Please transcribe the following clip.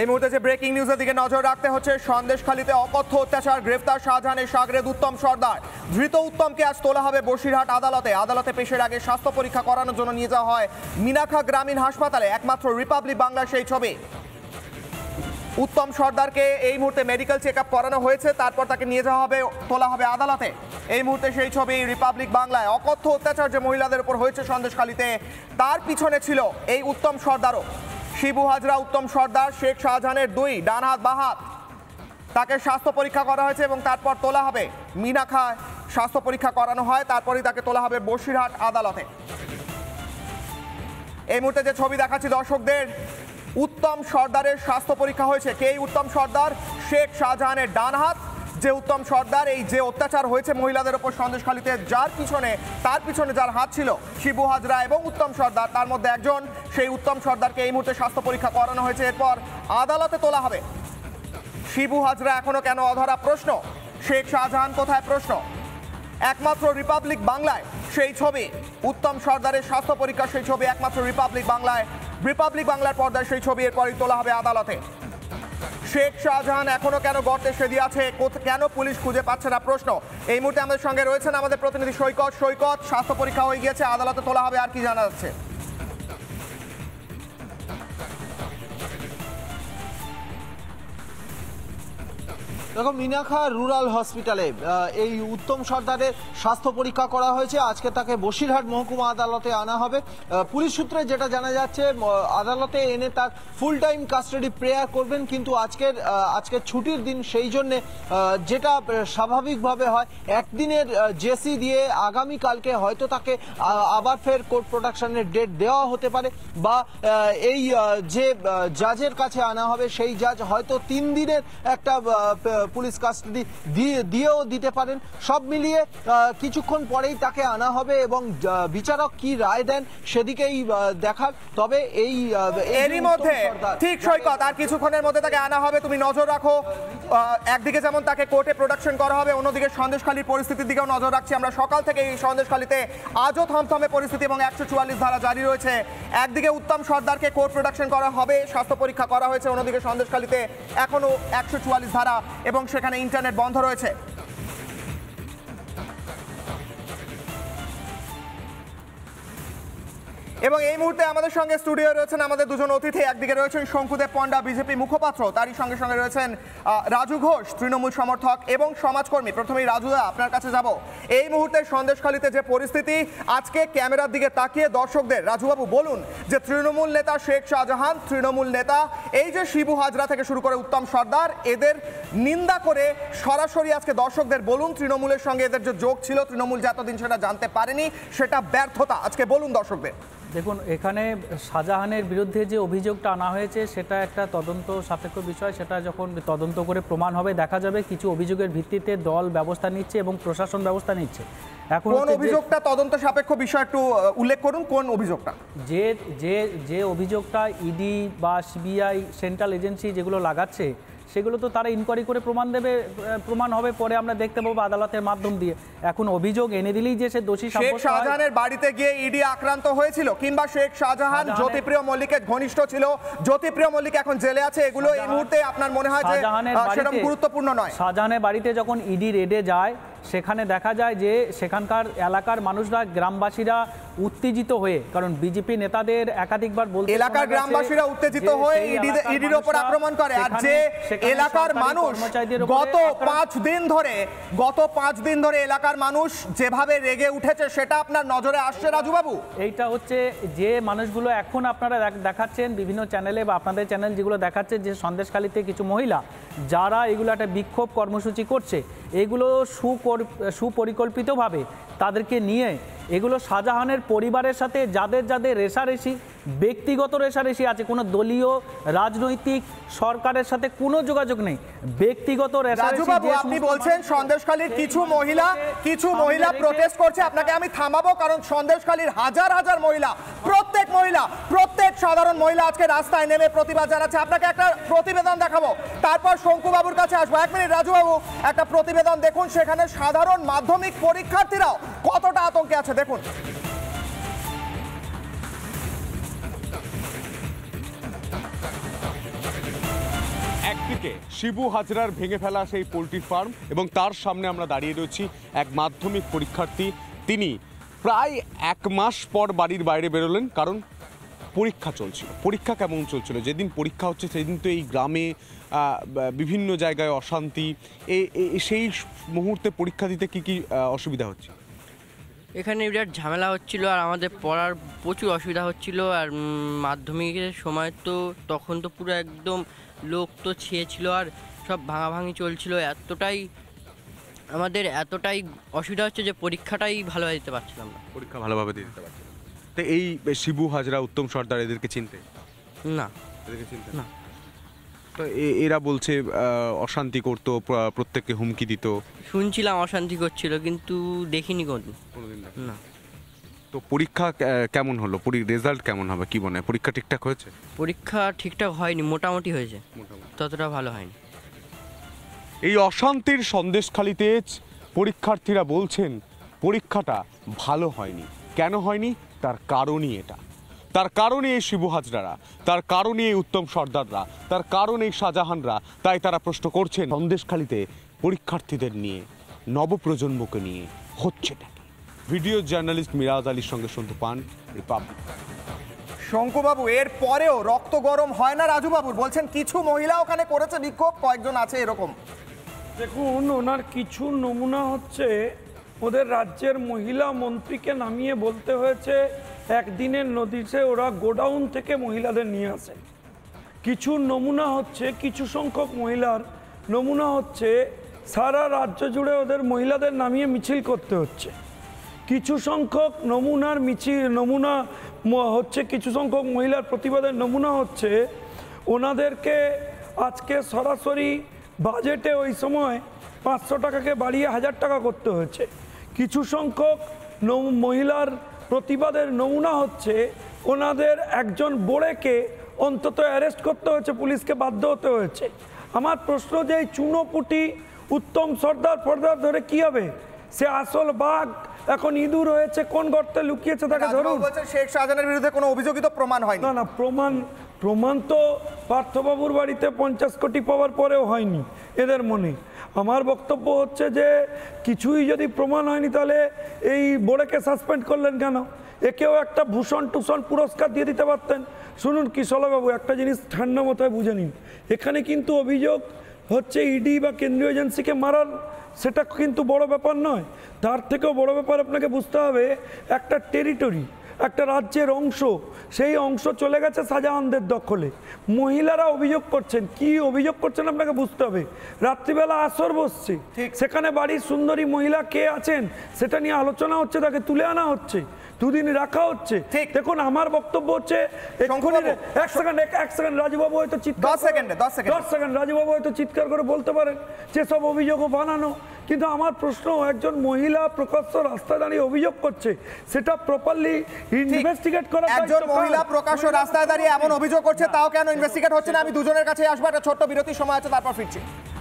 এই মুহূর্তে যে ব্রেকিং নিউজের দিকে নজর রাখতে হচ্ছে সন্দেশখালীতে অকথ্য অত্যাচার গ্রেফতার শাহজাহানের সাগরেদ উত্তম সর্দার ধৃত উত্তমকে আজ তোলা হবে বসিরহাট আদালতে আদালতে পেশের আগে স্বাস্থ্য পরীক্ষা করানোর জন্য নিয়ে যাওয়া হয় মিনাখা গ্রামীণ হাসপাতালে একমাত্র রিপাবলিক বাংলার সেই ছবি উত্তম সর্দারকে এই মুহূর্তে মেডিকেল চেক আপ করানো হয়েছে তারপর তাকে নিয়ে যাওয়া হবে তোলা হবে আদালতে এই মুহূর্তে সেই ছবি রিপাবলিক বাংলায় অকথ্য অত্যাচার যে মহিলাদের উপর হয়েছে সন্দেশখালীতে তার পিছনে ছিল এই উত্তম সর্দারও শিবু হাজরা উত্তম সর্দার শেখ শাহজাহানের দুই ডান হাত বাহাত তাকে স্বাস্থ্য পরীক্ষা করা হয়েছে এবং তারপর তোলা হবে মিনা স্বাস্থ্য পরীক্ষা করানো হয় তারপরেই তাকে তোলা হবে বসিরহাট আদালতে এই মুহূর্তে যে ছবি দেখাচ্ছি দর্শকদের উত্তম সর্দারের স্বাস্থ্য পরীক্ষা হয়েছে কে উত্তম সর্দার শেখ শাহজাহানের ডান হাত যে উত্তম সর্দার এই যে অত্যাচার হয়েছে মহিলাদের ওপর সন্দেশখালীতে যার পিছনে তার পিছনে যার হাত ছিল শিবু হাজরা এবং উত্তম সর্দার তার মধ্যে একজন সেই উত্তম সর্দারকে এই মুহূর্তে স্বাস্থ্য পরীক্ষা করানো হয়েছে এরপর আদালতে তোলা হবে শিবু হাজরা এখনো কেন অধরা প্রশ্ন শেখ শাহজাহান কোথায় প্রশ্ন একমাত্র রিপাবলিক বাংলায় সেই ছবি উত্তম সর্দারের স্বাস্থ্য পরীক্ষা সেই ছবি একমাত্র রিপাবলিক বাংলায় রিপাবলিক বাংলার পর্দায় সেই ছবি এরপরই তোলা হবে আদালতে শেখ শাহজাহান এখনো কেন গর্তে সেদি আছে কেন পুলিশ খুঁজে পাচ্ছে না প্রশ্ন এই মুহূর্তে আমাদের সঙ্গে রয়েছেন আমাদের প্রতিনিধি সৈকত সৈকত স্বাস্থ্য পরীক্ষা হয়ে গিয়েছে আদালতে তোলা হবে আর কি জানা যাচ্ছে দেখো মিনাখা রুরাল হসপিটালে এই উত্তম সর্দারের স্বাস্থ্য পরীক্ষা করা হয়েছে আজকে তাকে বসিরহাট মহকুমা আদালতে আনা হবে পুলিশ সূত্রে যেটা জানা যাচ্ছে আদালতে এনে তার ফুল টাইম কাস্টাডি প্রেয়ার করবেন কিন্তু আজকের আজকের ছুটির দিন সেই জন্যে যেটা স্বাভাবিকভাবে হয় একদিনের জেসি দিয়ে আগামীকালকে হয়তো তাকে আবার ফের কোর্ট প্রোডাকশনের ডেট দেওয়া হতে পারে বা এই যে জাজের কাছে আনা হবে সেই জাজ হয়তো তিন দিনের একটা পুলিশ কাস্টাডি দিয়ে দিয়েও দিতে পারেন সব মিলিয়ে কিছুক্ষণ পরেই তাকে আনা হবে এবং বিচারক কি রায় দেন সেদিকেই দেখার তবে এই এরই মধ্যে ঠিক সৈকত আর কিছুক্ষণের মধ্যে তাকে আনা হবে তুমি নজর রাখো একদিকে যেমন তাকে কোর্টে প্রোডাকশন করা হবে অন্যদিকে সন্দেশখালীর পরিস্থিতির দিকেও নজর রাখছি আমরা সকাল থেকে এই সন্দেশখালীতে আজও থমথমে পরিস্থিতি এবং একশো চুয়াল্লিশ ধারা জারি রয়েছে একদিকে উত্তম সর্দারকে কোর্ট প্রোডাকশন করা হবে স্বাস্থ্য পরীক্ষা করা হয়েছে অন্যদিকে সন্দেশখালীতে এখনও একশো চুয়াল্লিশ ধারা এবং সেখানে ইন্টারনেট বন্ধ রয়েছে এবং এই মুহূর্তে আমাদের সঙ্গে স্টুডিও রয়েছেন আমাদের দুজন অতিথি একদিকে রয়েছেন শঙ্কুদেব পণ্ডা বিজেপি মুখপাত্র তারই সঙ্গে সঙ্গে রয়েছেন রাজু ঘোষ তৃণমূল সমর্থক এবং সমাজকর্মী প্রথমেই রাজুদা আপনার কাছে যাব এই মুহূর্তে সন্দেশখালীতে যে পরিস্থিতি আজকে ক্যামেরার দিকে তাকিয়ে দর্শকদের রাজুবাবু বলুন যে তৃণমূল নেতা শেখ শাহজাহান তৃণমূল নেতা এই যে শিবু হাজরা থেকে শুরু করে উত্তম সর্দার এদের নিন্দা করে সরাসরি আজকে দর্শকদের বলুন তৃণমূলের সঙ্গে এদের যে যোগ ছিল তৃণমূল যে এতদিন সেটা জানতে পারেনি সেটা ব্যর্থতা আজকে বলুন দর্শকদের দেখুন এখানে শাহজাহানের বিরুদ্ধে যে অভিযোগটা আনা হয়েছে সেটা একটা তদন্ত সাপেক্ষ বিষয় সেটা যখন তদন্ত করে প্রমাণ হবে দেখা যাবে কিছু অভিযোগের ভিত্তিতে দল ব্যবস্থা নিচ্ছে এবং প্রশাসন ব্যবস্থা নিচ্ছে এখন কোন অভিযোগটা তদন্ত সাপেক্ষ বিষয় একটু উল্লেখ করুন কোন অভিযোগটা যে যে যে অভিযোগটা ইডি বা সিবিআই সেন্ট্রাল এজেন্সি যেগুলো লাগাচ্ছে সেগুলো তো তারা ইনকোয়ারি করে প্রমাণ দেবে প্রমাণ হবে পরে আমরা দেখতে পাবো আদালতের মাধ্যম দিয়ে এখন অভিযোগ এনে দিলেই যে সে দোষী শেখ শাহজাহানের বাড়িতে গিয়ে ইডি আক্রান্ত হয়েছিল কিংবা শেখ শাহজাহান জ্যোতিপ্রিয় মল্লিকের ঘনিষ্ঠ ছিল জ্যোতিপ্রিয় মল্লিক এখন জেলে আছে এগুলো এই মুহূর্তে আপনার মনে হয় যে সেরকম গুরুত্বপূর্ণ নয় শাহজাহানের বাড়িতে যখন ইডি রেডে যায় সেখানে দেখা যায় যে সেখানকার এলাকার মানুষরা গ্রামবাসীরা উত্তেজিত হয়ে কারণ বিজেপি নেতাদের একাধিকবার বলতে এলাকার গ্রামবাসীরা উত্তেজিত হয়ে ইডির উপর আক্রমণ করে আর যে এলাকার মানুষ গত পাঁচ দিন ধরে গত পাঁচ দিন ধরে এলাকার মানুষ যেভাবে রেগে উঠেছে সেটা আপনার নজরে আসছে রাজুবাবু এইটা হচ্ছে যে মানুষগুলো এখন আপনারা দেখাচ্ছেন বিভিন্ন চ্যানেলে বা আপনাদের চ্যানেল যেগুলো দেখাচ্ছে যে সন্দেশকালীতে কিছু মহিলা যারা এগুলো একটা বিক্ষোভ কর্মসূচি করছে এগুলো সুকর সুপরিকল্পিতভাবে তাদেরকে নিয়ে এগুলো শাহজাহানের পরিবারের সাথে যাদের যাদের রেশারেশি ব্যক্তিগত রেশারেশি আছে কোনো দলীয় রাজনৈতিক সরকারের সাথে কোনো যোগাযোগ নেই ব্যক্তিগত রেশারেশি আপনি বলছেন সন্দেশখালীর কিছু মহিলা কিছু মহিলা প্রটেস্ট করছে আপনাকে আমি থামাবো কারণ সন্দেশখালীর হাজার হাজার মহিলা প্রত্যেক মহিলা প্রত্যেক সাধারণ মহিলা আজকে রাস্তায় নেমে প্রতিবাদ জানাচ্ছে আপনাকে একটা প্রতিবেদন দেখাবো তারপর শঙ্কুবাবুর কাছে আসবো এক মিনিট রাজুবাবু একটা প্রতিবেদন দেখুন সেখানে সাধারণ মাধ্যমিক পরীক্ষার্থীরাও কতটা আতঙ্কে আছে দেখুন একদিকে শিবু হাজরার ভেঙে ফেলা সেই পোলট্রি ফার্ম এবং তার সামনে আমরা দাঁড়িয়ে রয়েছি এক মাধ্যমিক পরীক্ষার্থী তিনি প্রায় এক মাস পর বাড়ির বাইরে বেরোলেন কারণ পরীক্ষা চলছিল পরীক্ষা কেমন চলছিল যেদিন পরীক্ষা হচ্ছে সেদিন তো এই গ্রামে বিভিন্ন জায়গায় অশান্তি এ সেই মুহূর্তে পরীক্ষা দিতে কী কী অসুবিধা হচ্ছে এখানে বিরাট ঝামেলা হচ্ছিল আর আমাদের পড়ার প্রচুর অসুবিধা হচ্ছিল আর মাধ্যমিকের সময় তো তখন তো পুরো একদম লোক তো ছিঁড়েছিল আর সব ভাঙাভাঙি চলছিল এতটাই আমাদের এতটাই অসুবিধা হচ্ছে যে পরীক্ষাটাই ভালোভাবে দিতে পারছিলাম না পরীক্ষা ভালোভাবে দিয়ে দিতে পারছিলাম তো এই শিবু হাজরা উত্তম সর্দার এদেরকে চিনতে না এদেরকে চিনতে না তো এরা বলছে অশান্তি করতো প্রত্যেককে হুমকি দিত শুনছিলাম অশান্তি করছিল কিন্তু দেখিনি কোনোদিন না তো পরীক্ষা কেমন হলো রেজাল্ট কেমন হবে কি মনে হয় পরীক্ষা ঠিকঠাক হয়েছে পরীক্ষা ঠিকঠাক হয়নি মোটামুটি হয়েছে ততটা ভালো হয়নি এই অশান্তির সন্দেশখালিতে পরীক্ষার্থীরা বলছেন পরীক্ষাটা ভালো হয়নি কেন হয়নি তার কারণই এটা তার কারণে এই শিবু হাজরারা তার কারণে এই উত্তম সর্দাররা তার কারণে এই শাহজাহানরা তাই তারা প্রশ্ন করছেন সন্দেশখালিতে পরীক্ষার্থীদের নিয়ে নবপ্রজন্মকে নিয়ে হচ্ছেটা ভিডিও জার্নালিস্ট মিরাজ আলীর সঙ্গে শুনতে পান রিপাবলিক শঙ্কুবাবু এর পরেও রক্ত গরম হয় না রাজুবাবুর বলছেন কিছু মহিলা ওখানে করেছে বিক্ষোভ কয়েকজন আছে এরকম দেখুন ওনার কিছু নমুনা হচ্ছে ওদের রাজ্যের মহিলা মন্ত্রীকে নামিয়ে বলতে হয়েছে একদিনের নদীতে ওরা গোডাউন থেকে মহিলাদের নিয়ে আসে কিছু নমুনা হচ্ছে কিছু সংখ্যক মহিলার নমুনা হচ্ছে সারা রাজ্য জুড়ে ওদের মহিলাদের নামিয়ে মিছিল করতে হচ্ছে কিছু সংখ্যক নমুনার মিছিল নমুনা হচ্ছে কিছু সংখ্যক মহিলার প্রতিবাদের নমুনা হচ্ছে ওনাদেরকে আজকে সরাসরি বাজেটে ওই সময় পাঁচশো টাকাকে বাড়িয়ে হাজার টাকা করতে হয়েছে কিছু সংখ্যক মহিলার প্রতিবাদের নমুনা হচ্ছে ওনাদের একজন বোড়েকে অন্তত অ্যারেস্ট করতে হয়েছে পুলিশকে বাধ্য হতে হয়েছে আমার প্রশ্ন যে এই চুনোপুটি উত্তম সর্দার ফর্দার ধরে কী হবে সে আসল বাঘ এখন ইঁদুর হয়েছে কোন গর্তে লুকিয়েছে তাকে ধরুন শেখ শাহজাহানের বিরুদ্ধে কোনো অভিযোগই তো প্রমাণ হয় না না প্রমাণ প্রমাণ তো পার্থবাবুর বাড়িতে পঞ্চাশ কোটি পাওয়ার পরেও হয়নি এদের মনে আমার বক্তব্য হচ্ছে যে কিছুই যদি প্রমাণ হয়নি তাহলে এই বোড়েকে সাসপেন্ড করলেন কেন একেও একটা ভূষণ টুষণ পুরস্কার দিয়ে দিতে পারতেন শুনুন কিশলবাবু একটা জিনিস ঠান্ডা মতায় বুঝে নিন এখানে কিন্তু অভিযোগ হচ্ছে ইডি e বা কেন্দ্রীয় এজেন্সিকে মারার সেটা কিন্তু বড় ব্যাপার নয় তার থেকেও বড় ব্যাপার আপনাকে বুঝতে হবে একটা টেরিটরি একটা রাজ্যের অংশ সেই অংশ চলে গেছে শাহজাহানদের দখলে মহিলারা অভিযোগ করছেন কি অভিযোগ করছেন আপনাকে বুঝতে হবে রাত্রিবেলা আসর বসছে সেখানে বাড়ির সুন্দরী মহিলা কে আছেন সেটা নিয়ে আলোচনা হচ্ছে তাকে তুলে আনা হচ্ছে দুদিন রাখা হচ্ছে দেখুন আমার বক্তব্য হচ্ছে এক সেকেন্ড এক সেকেন্ড রাজুবাবু হয়তো চিৎকার দশ সেকেন্ডে সেকেন্ড রাজুবাবু হয়তো চিৎকার করে বলতে পারেন সব অভিযোগও বানানো কিন্তু আমার প্রশ্ন একজন মহিলা প্রকাশ্য রাস্তায় দাঁড়িয়ে অভিযোগ করছে সেটা প্রপারলি ইনভেস্টিগেট করা একজন মহিলা প্রকাশ্য রাস্তায় দাঁড়িয়ে এমন অভিযোগ করছে তাও কেন ইনভেস্টিগেট হচ্ছে না আমি দুজনের কাছে আসবো একটা ছোট্ট বিরতির সময় আছে তারপর ফিরছি